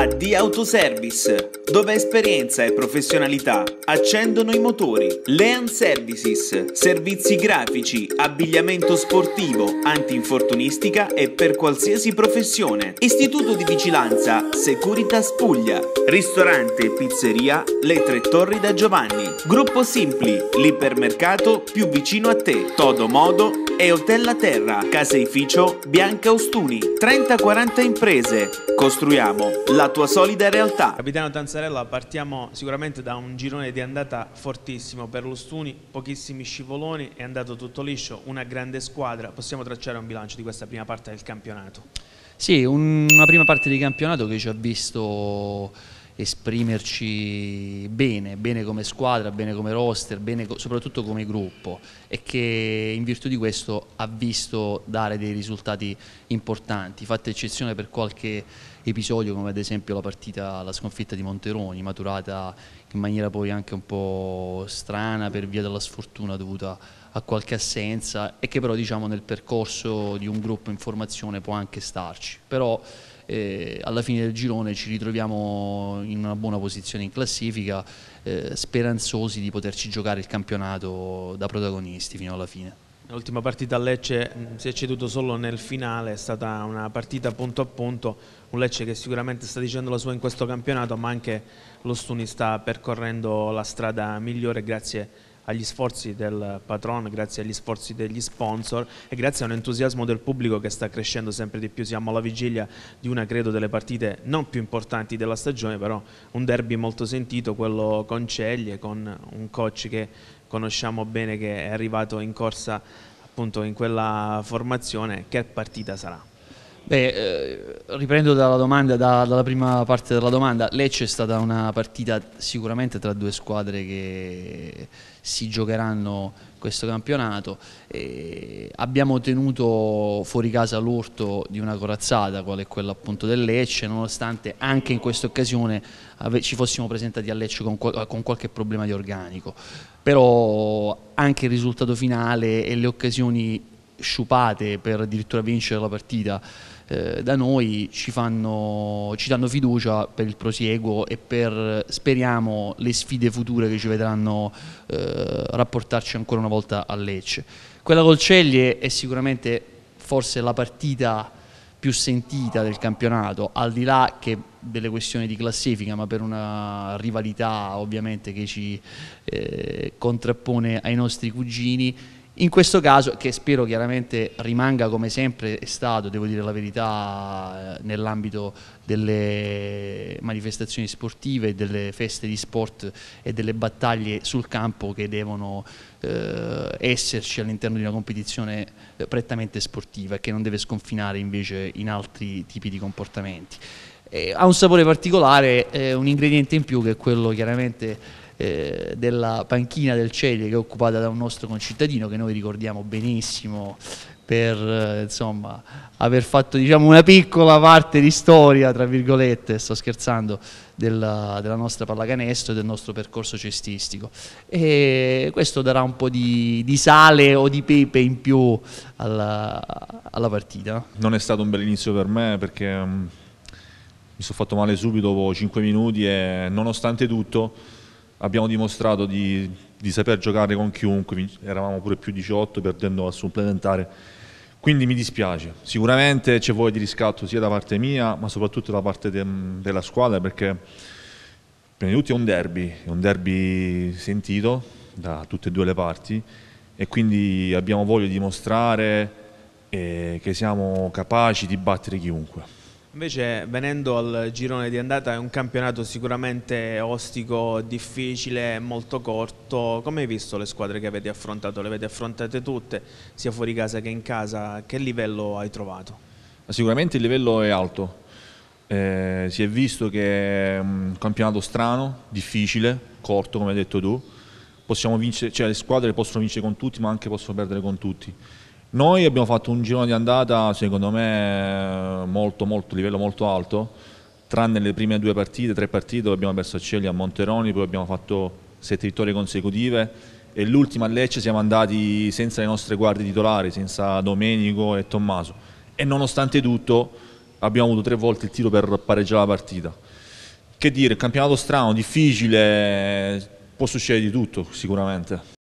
a The Autoservice, dove esperienza e professionalità accendono i motori. Lean Services, servizi grafici, abbigliamento sportivo, antinfortunistica e per qualsiasi professione. Istituto di vigilanza Securitas Puglia. Ristorante e pizzeria Le Tre Torri da Giovanni. Gruppo Simpli, l'ipermercato più vicino a te. Todo Modo e Hotel La Terra, Caseificio Bianca Ostuni. 30-40 imprese. Costruiamo la tua solida realtà. Capitano Tanzarella, partiamo sicuramente da un girone di andata fortissimo per l'Ostuni, pochissimi scivoloni, è andato tutto liscio, una grande squadra. Possiamo tracciare un bilancio di questa prima parte del campionato? Sì, una prima parte di campionato che ci ha visto esprimerci bene, bene come squadra, bene come roster, bene co soprattutto come gruppo e che in virtù di questo ha visto dare dei risultati importanti, fatta eccezione per qualche episodio come ad esempio la partita, la sconfitta di Monteroni, maturata in maniera poi anche un po' strana per via della sfortuna dovuta a qualche assenza e che però diciamo nel percorso di un gruppo in formazione può anche starci. Però eh, alla fine del girone ci ritroviamo in una buona posizione in classifica, eh, speranzosi di poterci giocare il campionato da protagonisti fino alla fine. L'ultima partita a Lecce mm, si è ceduto solo nel finale, è stata una partita punto a punto, un Lecce che sicuramente sta dicendo la sua in questo campionato ma anche lo Stuni sta percorrendo la strada migliore grazie a agli sforzi del patron, grazie agli sforzi degli sponsor e grazie a un entusiasmo del pubblico che sta crescendo sempre di più. Siamo alla vigilia di una, credo, delle partite non più importanti della stagione, però un derby molto sentito, quello con Ceglie, con un coach che conosciamo bene che è arrivato in corsa appunto in quella formazione. Che partita sarà? Beh, eh, riprendo dalla, domanda, da, dalla prima parte della domanda, Lecce è stata una partita sicuramente tra due squadre che si giocheranno questo campionato. E eh, abbiamo tenuto fuori casa l'orto di una corazzata, qual è quella appunto del Lecce, nonostante anche in questa occasione ci fossimo presentati a Lecce con, con qualche problema di organico. Però anche il risultato finale e le occasioni sciupate per addirittura vincere la partita eh, da noi ci, fanno, ci, danno fiducia per il prosieguo e per speriamo le sfide future che ci vedranno eh, rapportarci ancora una volta a Lecce. Quella col Ceglie è sicuramente forse la partita più sentita del campionato, al di là che delle questioni di classifica, ma per una rivalità ovviamente che ci eh, contrappone ai nostri cugini in questo caso, che spero chiaramente rimanga come sempre è stato, devo dire la verità, eh, nell'ambito delle manifestazioni sportive, delle feste di sport e delle battaglie sul campo che devono eh, esserci all'interno di una competizione eh, prettamente sportiva e che non deve sconfinare invece in altri tipi di comportamenti. E eh, ha un sapore particolare, eh, un ingrediente in più che è quello chiaramente eh, della panchina del Celi che è occupata da un nostro concittadino che noi ricordiamo benissimo per eh, insomma, aver fatto diciamo, una piccola parte di storia, tra virgolette, sto scherzando, della, della nostra pallacanestro e del nostro percorso cestistico. E questo darà un po' di, di sale o di pepe in più alla, alla, partita. Non è stato un bel inizio per me perché um, mi sono fatto male subito dopo 5 minuti e nonostante tutto abbiamo dimostrato di, di, saper giocare con chiunque, eravamo pure più 18 perdendo al supplementare, quindi mi dispiace. Sicuramente c'è voglia di riscatto sia da parte mia ma soprattutto da parte de, della squadra perché prima di tutto è un derby, è un derby sentito da tutte e due le parti e quindi abbiamo voglia di dimostrare eh, che siamo capaci di battere chiunque. Invece venendo al girone di andata è un campionato sicuramente ostico, difficile, molto corto. Come hai visto le squadre che avete affrontato? Le avete affrontate tutte, sia fuori casa che in casa. Che livello hai trovato? Sicuramente il livello è alto. Eh, si è visto che è un campionato strano, difficile, corto come hai detto tu. Vincere, cioè le squadre possono vincere con tutti ma anche possono perdere con tutti. Noi abbiamo fatto un giro di andata, secondo me, molto, molto, livello molto alto, tranne le prime due partite, tre partite dove abbiamo perso a Celi, a Monteroni, poi abbiamo fatto sette vittorie consecutive e l'ultima a Lecce siamo andati senza le nostre guardie titolari, senza Domenico e Tommaso. E nonostante tutto abbiamo avuto tre volte il tiro per pareggiare la partita. Che dire, campionato strano, difficile, può succedere di tutto sicuramente.